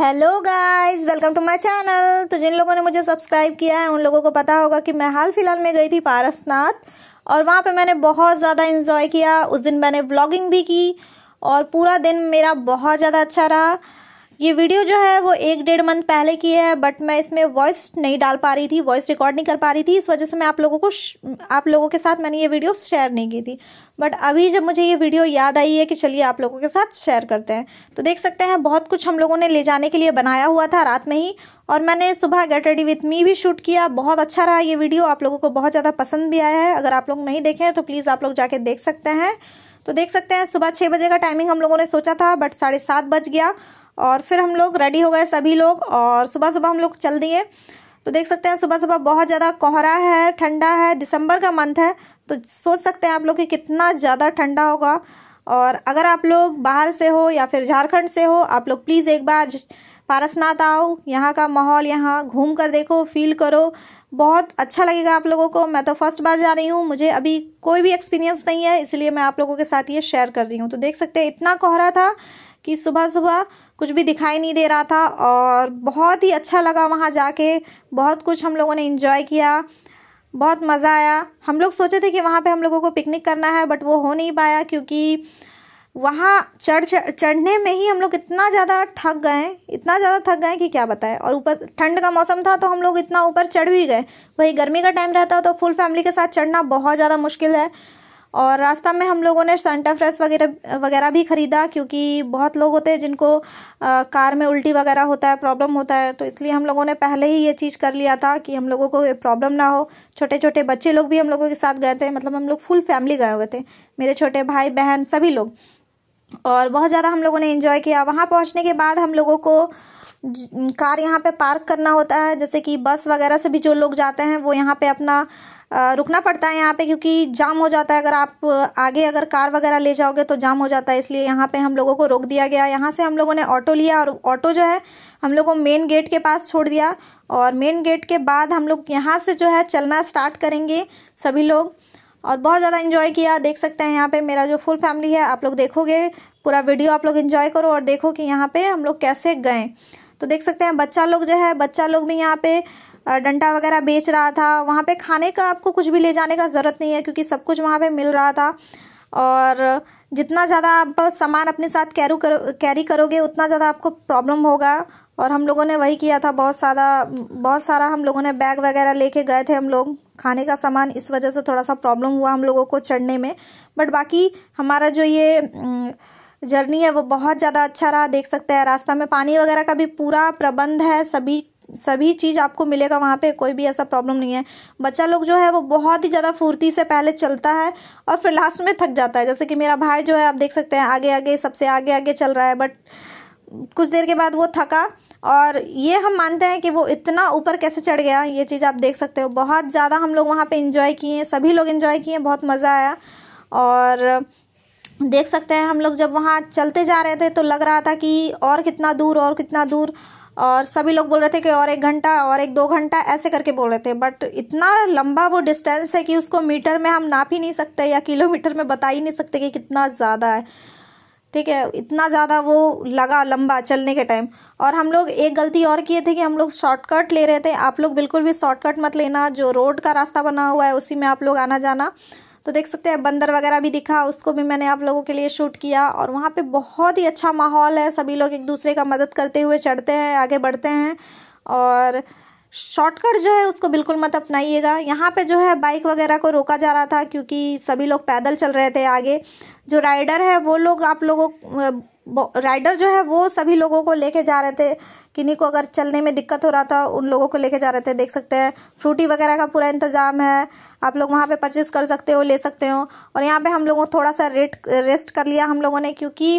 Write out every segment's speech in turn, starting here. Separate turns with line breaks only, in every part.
hello guys welcome to my channel तो जिन लोगों ने मुझे सब्सक्राइब किया है उन लोगों को पता होगा कि मैं हाल फिलहाल में गई थी पारसनाथ और वहाँ पे मैंने बहुत ज़्यादा इन्जॉय किया उस दिन मैंने व्लॉगिंग भी की और पूरा दिन मेरा बहुत ज़्यादा अच्छा रहा ये वीडियो जो है वो एक डेढ़ मंथ पहले की है बट मैं इसमें वॉइस नहीं डाल पा रही थी वॉइस रिकॉर्ड नहीं कर पा रही थी इस वजह से मैं आप लोगों को आप लोगों के साथ मैंने ये वीडियो शेयर नहीं की थी बट अभी जब मुझे ये वीडियो याद आई है कि चलिए आप लोगों के साथ शेयर करते हैं तो देख सकते हैं बहुत कुछ हम लोगों ने ले जाने के लिए बनाया हुआ था रात में ही और मैंने सुबह गेट रेडी विथ मी भी शूट किया बहुत अच्छा रहा ये वीडियो आप लोगों को बहुत ज़्यादा पसंद भी आया है अगर आप लोग नहीं देखे हैं तो प्लीज़ आप लोग जाके देख सकते हैं तो देख सकते हैं सुबह छः बजे का टाइमिंग हम लोगों ने सोचा था बट साढ़े सात बज गया और फिर हम लोग रेडी हो गए सभी लोग और सुबह सुबह हम लोग चल दिए तो देख सकते हैं सुबह सुबह बहुत ज़्यादा कोहरा है ठंडा है दिसंबर का मंथ है तो सोच सकते हैं आप लोग कि कितना ज़्यादा ठंडा होगा और अगर आप लोग बाहर से हो या फिर झारखंड से हो आप लोग प्लीज़ एक बार पारसनाथ आओ यहाँ का माहौल यहाँ घूम कर देखो फील करो बहुत अच्छा लगेगा आप लोगों को मैं तो फर्स्ट बार जा रही हूँ मुझे अभी कोई भी एक्सपीरियंस नहीं है इसलिए मैं आप लोगों के साथ ये शेयर कर रही हूँ तो देख सकते हैं इतना कोहरा था कि सुबह सुबह कुछ भी दिखाई नहीं दे रहा था और बहुत ही अच्छा लगा वहाँ जाके बहुत कुछ हम लोगों ने इन्जॉय किया बहुत मज़ा आया हम लोग सोचे थे कि वहाँ पे हम लोगों को पिकनिक करना है बट वो हो नहीं पाया क्योंकि वहाँ चढ़ चढ़ने में ही हम लोग इतना ज़्यादा थक गए इतना ज़्यादा थक गए कि क्या बताएं और ऊपर ठंड का मौसम था तो हम लोग इतना ऊपर चढ़ भी गए वही गर्मी का टाइम रहता तो फुल फैमिली के साथ चढ़ना बहुत ज़्यादा मुश्किल है और रास्ता में हम लोगों ने सेंटा फ्रेश वगैरह वगैरह भी ख़रीदा क्योंकि बहुत लोग होते हैं जिनको आ, कार में उल्टी वगैरह होता है प्रॉब्लम होता है तो इसलिए हम लोगों ने पहले ही ये चीज़ कर लिया था कि हम लोगों को प्रॉब्लम ना हो छोटे छोटे बच्चे लोग भी हम लोगों के साथ गए थे मतलब हम लोग फुल फैमिली गए हुए थे मेरे छोटे भाई बहन सभी लोग और बहुत ज़्यादा हम लोगों ने इन्जॉय किया वहाँ पहुँचने के बाद हम लोगों को कार यहाँ पे पार्क करना होता है जैसे कि बस वगैरह से भी जो लोग जाते हैं वो यहाँ पे अपना रुकना पड़ता है यहाँ पे क्योंकि जाम हो जाता है अगर आप आगे अगर कार वगैरह ले जाओगे तो जाम हो जाता है इसलिए यहाँ पे हम लोगों को रोक दिया गया यहाँ से हम लोगों ने ऑटो लिया और ऑटो जो है हम लोग को मेन गेट के पास छोड़ दिया और मेन गेट के बाद हम लोग यहाँ से जो है चलना स्टार्ट करेंगे सभी लोग और बहुत ज़्यादा इन्जॉय किया देख सकते हैं यहाँ पर मेरा जो फुल फैमिली है आप लोग देखोगे पूरा वीडियो आप लोग इन्जॉय करो और देखो कि यहाँ पर हम लोग कैसे गए तो देख सकते हैं बच्चा लोग जो है बच्चा लोग भी यहाँ पे डंटा वगैरह बेच रहा था वहाँ पे खाने का आपको कुछ भी ले जाने का ज़रूरत नहीं है क्योंकि सब कुछ वहाँ पे मिल रहा था और जितना ज़्यादा आप सामान अपने साथ कैरू करो कैरी करोगे उतना ज़्यादा आपको प्रॉब्लम होगा और हम लोगों ने वही किया था बहुत सारा बहुत सारा हम लोगों ने बैग वगैरह लेके गए थे हम लोग खाने का सामान इस वजह से थोड़ा सा प्रॉब्लम हुआ हम लोगों को चढ़ने में बट बाकी हमारा जो ये जर्नी है वो बहुत ज़्यादा अच्छा रहा देख सकते हैं रास्ता में पानी वगैरह का भी पूरा प्रबंध है सभी सभी चीज़ आपको मिलेगा वहाँ पे कोई भी ऐसा प्रॉब्लम नहीं है बच्चा लोग जो है वो बहुत ही ज़्यादा फुर्ती से पहले चलता है और फिर लास्ट में थक जाता है जैसे कि मेरा भाई जो है आप देख सकते हैं आगे आगे सबसे आगे आगे चल रहा है बट कुछ देर के बाद वो थका और ये हम मानते हैं कि वो इतना ऊपर कैसे चढ़ गया ये चीज़ आप देख सकते हो बहुत ज़्यादा हम लोग वहाँ पर इंजॉय किए हैं सभी लोग इन्जॉय किए हैं बहुत मज़ा आया और देख सकते हैं हम लोग जब वहाँ चलते जा रहे थे तो लग रहा था कि और कितना दूर और कितना दूर और सभी लोग बोल रहे थे कि और एक घंटा और एक दो घंटा ऐसे करके बोल रहे थे बट इतना लंबा वो डिस्टेंस है कि उसको मीटर में हम नाप ही नहीं सकते या किलोमीटर में बता ही नहीं सकते कि कितना ज़्यादा है ठीक है इतना ज़्यादा वो लगा लंबा चलने के टाइम और हम लोग एक गलती और किए थे कि हम लोग शॉर्टकट ले रहे थे आप लोग बिल्कुल भी शॉर्टकट मत लेना जो रोड का रास्ता बना हुआ है उसी में आप लोग आना जाना तो देख सकते हैं बंदर वगैरह भी दिखा उसको भी मैंने आप लोगों के लिए शूट किया और वहाँ पे बहुत ही अच्छा माहौल है सभी लोग एक दूसरे का मदद करते हुए चढ़ते हैं आगे बढ़ते हैं और शॉर्टकट जो है उसको बिल्कुल मत अपनाइएगा यहाँ पे जो है बाइक वगैरह को रोका जा रहा था क्योंकि सभी लोग पैदल चल रहे थे आगे जो राइडर है वो लोग आप लोगों राइडर जो है वो सभी लोगों को लेके जा रहे थे किन्हीं को अगर चलने में दिक्कत हो रहा था उन लोगों को लेके जा रहे थे देख सकते हैं फ्रूटी वगैरह का पूरा इंतज़ाम है आप लोग वहाँ पे परचेज़ कर सकते हो ले सकते हो और यहाँ पे हम लोगों थोड़ा सा रेट रेस्ट कर लिया हम लोगों ने क्योंकि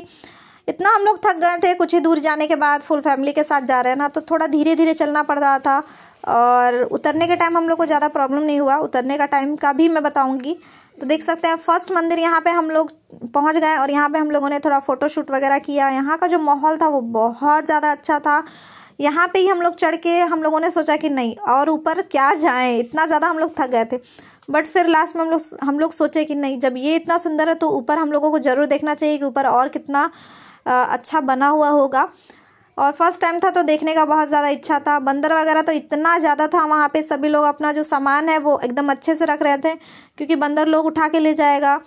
इतना हम लोग थक गए थे कुछ ही दूर जाने के बाद फुल फैमिली के साथ जा रहे हैं ना तो थोड़ा धीरे धीरे चलना पड़ रहा था और उतरने के टाइम हम लोग को ज़्यादा प्रॉब्लम नहीं हुआ उतरने का टाइम का भी मैं बताऊंगी तो देख सकते हैं फर्स्ट मंदिर यहाँ पे हम लोग पहुँच गए और यहाँ पे हम लोगों ने थोड़ा फ़ोटोशूट वगैरह किया यहाँ का जो माहौल था वो बहुत ज़्यादा अच्छा था यहाँ पे ही हम लोग चढ़ के हम लोगों ने सोचा कि नहीं और ऊपर क्या जाएँ इतना ज़्यादा हम लोग थक गए थे बट फिर लास्ट में हम लोग हम लोग सोचे कि नहीं जब ये इतना सुंदर है तो ऊपर हम लोगों को ज़रूर देखना चाहिए कि ऊपर और कितना अच्छा बना हुआ होगा और फर्स्ट टाइम था तो देखने का बहुत ज़्यादा इच्छा था बंदर वगैरह तो इतना ज़्यादा था वहाँ पे सभी लोग अपना जो सामान है वो एकदम अच्छे से रख रहे थे क्योंकि बंदर लोग उठा के ले जाएगा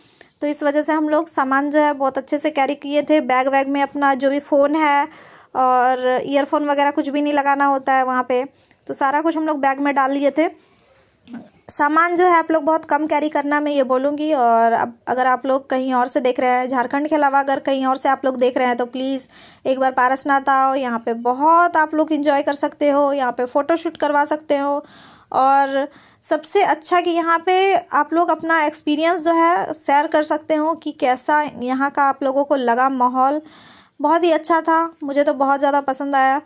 तो इस वजह से हम लोग सामान जो है बहुत अच्छे से कैरी किए थे बैग वैग में अपना जो भी फ़ोन है और ईयरफोन वगैरह कुछ भी नहीं लगाना होता है वहाँ पर तो सारा कुछ हम लोग बैग में डाल लिए थे सामान जो है आप लोग बहुत कम कैरी करना मैं ये बोलूँगी और अब अगर आप लोग कहीं और से देख रहे हैं झारखंड के अलावा अगर कहीं और से आप लोग देख रहे हैं तो प्लीज़ एक बार पारसनाथ आओ यहाँ पे बहुत आप लोग इन्जॉय कर सकते हो यहाँ पे फ़ोटोशूट करवा सकते हो और सबसे अच्छा कि यहाँ पे आप लोग अपना एक्सपीरियंस जो है शेयर कर सकते हो कि कैसा यहाँ का आप लोगों को लगा माहौल बहुत ही अच्छा था मुझे तो बहुत ज़्यादा पसंद आया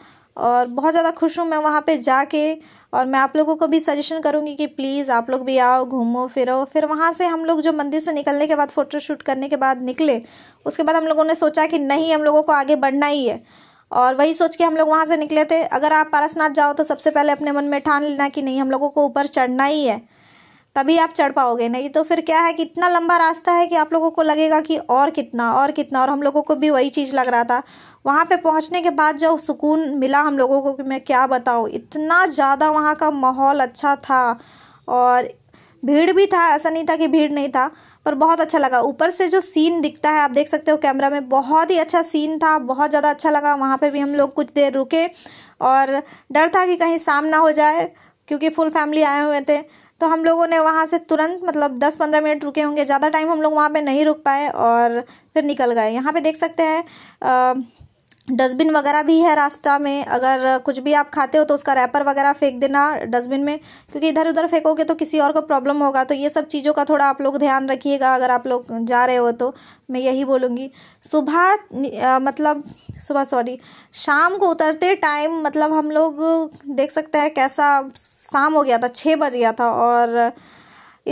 और बहुत ज़्यादा खुश हूँ मैं वहाँ पर जाके और मैं आप लोगों को भी सजेशन करूँगी कि प्लीज़ आप लोग भी आओ घूमो फिरो फिर वहाँ से हम लोग जो मंदिर से निकलने के बाद फ़ोटोशूट करने के बाद निकले उसके बाद हम लोगों ने सोचा कि नहीं हम लोगों को आगे बढ़ना ही है और वही सोच के हम लोग वहाँ से निकले थे अगर आप पारसनाथ जाओ तो सबसे पहले अपने मन में ठान लेना कि नहीं हम लोगों को ऊपर चढ़ना ही है तभी आप चढ़ पाओगे नहीं तो फिर क्या है कि इतना लंबा रास्ता है कि आप लोगों को लगेगा कि और कितना और कितना और हम लोगों को भी वही चीज़ लग रहा था वहाँ पे पहुँचने के बाद जो सुकून मिला हम लोगों को कि मैं क्या बताऊँ इतना ज़्यादा वहाँ का माहौल अच्छा था और भीड़ भी था ऐसा नहीं था कि भीड़ नहीं था पर बहुत अच्छा लगा ऊपर से जो सीन दिखता है आप देख सकते हो कैमरा में बहुत ही अच्छा सीन था बहुत ज़्यादा अच्छा लगा वहाँ पर भी हम लोग कुछ देर रुके और डर था कि कहीं सामना हो जाए क्योंकि फुल फैमिली आए हुए थे तो हम लोगों ने वहाँ से तुरंत मतलब दस पंद्रह मिनट रुके होंगे ज़्यादा टाइम हम लोग वहाँ पे नहीं रुक पाए और फिर निकल गए यहाँ पे देख सकते हैं डस्टबिन वगैरह भी है रास्ता में अगर कुछ भी आप खाते हो तो उसका रैपर वगैरह फेंक देना डस्टबिन में क्योंकि इधर उधर फेंकोगे तो किसी और को प्रॉब्लम होगा तो ये सब चीज़ों का थोड़ा आप लोग ध्यान रखिएगा अगर आप लोग जा रहे हो तो मैं यही बोलूँगी सुबह मतलब सुबह सॉरी शाम को उतरते टाइम मतलब हम लोग देख सकते हैं कैसा शाम हो गया था छः बज गया था और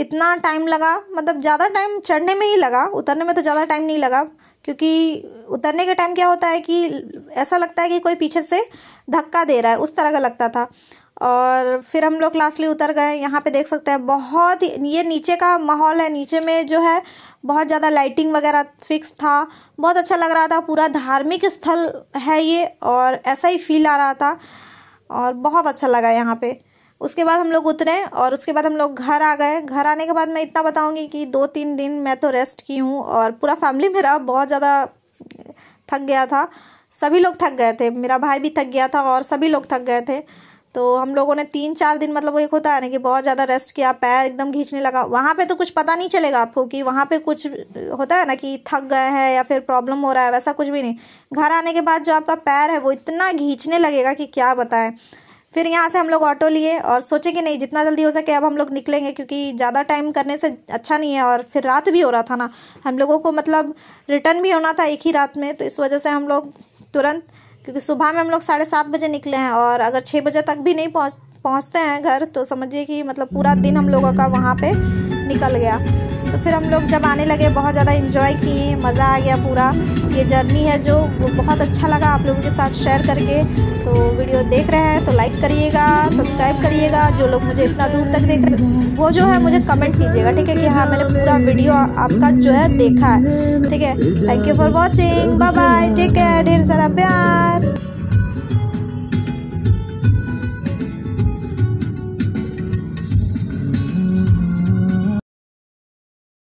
इतना टाइम लगा मतलब ज़्यादा टाइम चढ़ने में ही लगा उतरने में तो ज़्यादा टाइम नहीं लगा क्योंकि उतरने के टाइम क्या होता है कि ऐसा लगता है कि कोई पीछे से धक्का दे रहा है उस तरह का लगता था और फिर हम लोग लास्टली उतर गए यहाँ पे देख सकते हैं बहुत ही ये नीचे का माहौल है नीचे में जो है बहुत ज़्यादा लाइटिंग वगैरह फिक्स था बहुत अच्छा लग रहा था पूरा धार्मिक स्थल है ये और ऐसा ही फील आ रहा था और बहुत अच्छा लगा यहाँ पर उसके बाद हम लोग उतरे और उसके बाद हम लोग घर आ गए घर आने के बाद मैं इतना बताऊंगी कि दो तीन दिन मैं तो रेस्ट की हूँ और पूरा फैमिली मेरा बहुत ज़्यादा थक गया था सभी लोग थक गए थे मेरा भाई भी थक गया था और सभी लोग थक गए थे तो हम लोगों ने तीन चार दिन मतलब वो एक होता है ना कि बहुत ज़्यादा रेस्ट किया पैर एकदम खींचने लगा वहाँ पे तो कुछ पता नहीं चलेगा आपको कि वहाँ पे कुछ होता है ना कि थक गए हैं या फिर प्रॉब्लम हो रहा है वैसा कुछ भी नहीं घर आने के बाद जो आपका पैर है वो इतना खींचने लगेगा कि क्या बताएं फिर यहाँ से हम लोग ऑटो लिए और सोचे कि नहीं जितना जल्दी हो सके अब हम लोग निकलेंगे क्योंकि ज़्यादा टाइम करने से अच्छा नहीं है और फिर रात भी हो रहा था ना हम लोगों को मतलब रिटर्न भी होना था एक ही रात में तो इस वजह से हम लोग तुरंत क्योंकि सुबह में हम लोग साढ़े सात बजे निकले हैं और अगर छः बजे तक भी नहीं पहुँच पहुँचते हैं घर तो समझिए कि मतलब पूरा दिन हम लोगों का वहाँ पर निकल गया तो फिर हम लोग जब आने लगे बहुत ज़्यादा इन्जॉय किए मज़ा आ गया पूरा ये जर्नी है जो वो बहुत अच्छा लगा आप लोगों के साथ शेयर करके तो वीडियो देख रहे हैं तो लाइक करिएगा सब्सक्राइब करिएगा जो लोग मुझे इतना दूर तक देख रहे वो जो है मुझे कमेंट कीजिएगा ठीक है कि हाँ मैंने पूरा वीडियो आपका जो है देखा है ठीक है thank you for watching bye bye take care ढेर सारा प्यार